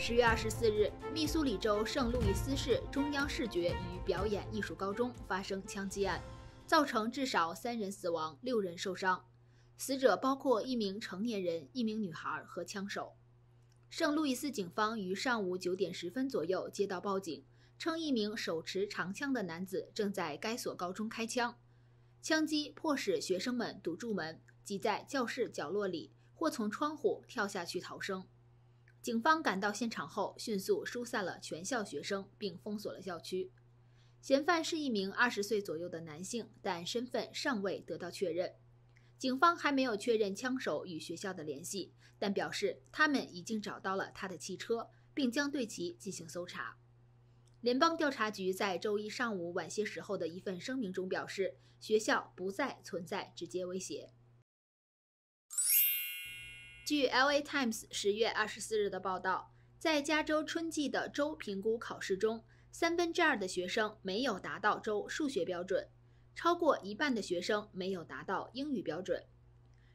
十月二十四日，密苏里州圣路易斯市中央视觉与表演艺术高中发生枪击案，造成至少三人死亡、六人受伤，死者包括一名成年人、一名女孩和枪手。圣路易斯警方于上午九点十分左右接到报警，称一名手持长枪的男子正在该所高中开枪。枪击迫使学生们堵住门，挤在教室角落里，或从窗户跳下去逃生。警方赶到现场后，迅速疏散了全校学生，并封锁了校区。嫌犯是一名二十岁左右的男性，但身份尚未得到确认。警方还没有确认枪手与学校的联系，但表示他们已经找到了他的汽车，并将对其进行搜查。联邦调查局在周一上午晚些时候的一份声明中表示，学校不再存在直接威胁。据《L.A. Times》十月二十四日的报道，在加州春季的州评估考试中，三分之二的学生没有达到州数学标准，超过一半的学生没有达到英语标准。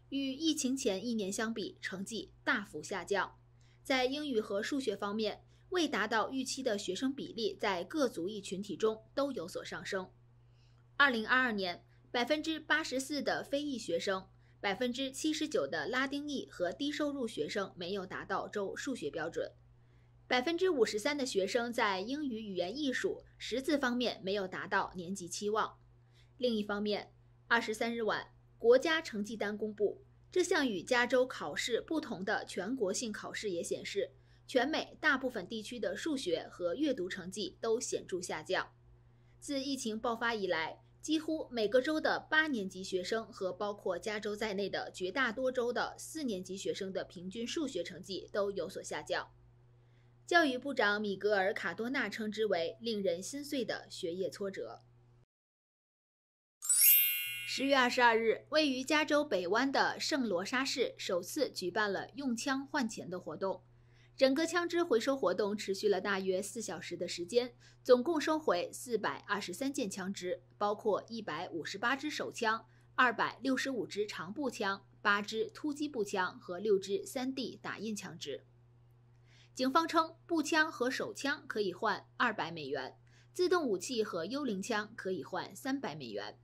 与疫情前一年相比，成绩大幅下降。在英语和数学方面，未达到预期的学生比例在各族裔群体中都有所上升。二零二二年，百分之八十四的非裔学生。百分之七十九的拉丁裔和低收入学生没有达到州数学标准，百分之五十三的学生在英语语言艺术、识字方面没有达到年级期望。另一方面，二十三日晚，国家成绩单公布，这项与加州考试不同的全国性考试也显示，全美大部分地区的数学和阅读成绩都显著下降。自疫情爆发以来。几乎每个州的八年级学生和包括加州在内的绝大多数州的四年级学生的平均数学成绩都有所下降。教育部长米格尔·卡多纳称之为“令人心碎的学业挫折”。十月二十二日，位于加州北湾的圣罗莎市首次举办了用枪换钱的活动。整个枪支回收活动持续了大约四小时的时间，总共收回四百二十三件枪支，包括一百五十八支手枪、二百六十五支长步枪、八支突击步枪和六支 3D 打印枪支。警方称，步枪和手枪可以换二百美元，自动武器和幽灵枪可以换三百美元。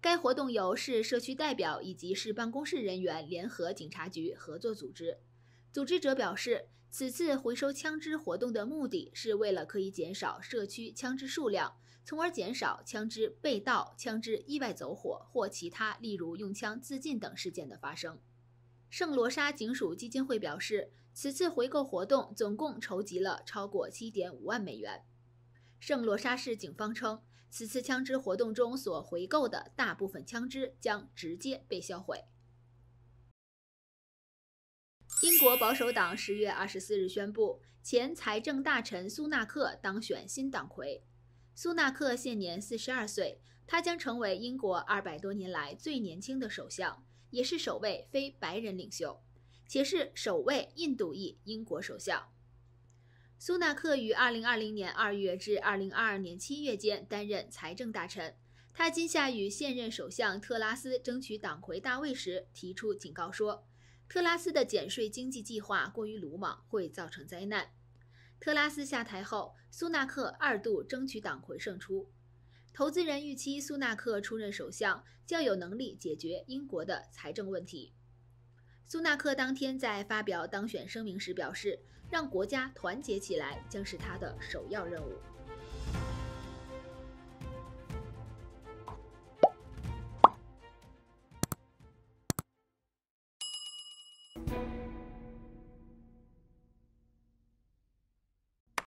该活动由市社区代表以及市办公室人员联合警察局合作组织。组织者表示，此次回收枪支活动的目的是为了可以减少社区枪支数量，从而减少枪支被盗、枪支意外走火或其他，例如用枪自尽等事件的发生。圣罗莎警署基金会表示，此次回购活动总共筹集了超过七点五万美元。圣罗莎市警方称，此次枪支活动中所回购的大部分枪支将直接被销毁。英国保守党十月二十四日宣布，前财政大臣苏纳克当选新党魁。苏纳克现年四十二岁，他将成为英国二百多年来最年轻的首相，也是首位非白人领袖，且是首位印度裔英国首相。苏纳克于二零二零年二月至二零二二年七月间担任财政大臣。他今夏与现任首相特拉斯争取党魁大位时提出警告说。特拉斯的减税经济计划过于鲁莽，会造成灾难。特拉斯下台后，苏纳克二度争取党魁胜出。投资人预期苏纳克出任首相，较有能力解决英国的财政问题。苏纳克当天在发表当选声明时表示：“让国家团结起来，将是他的首要任务。”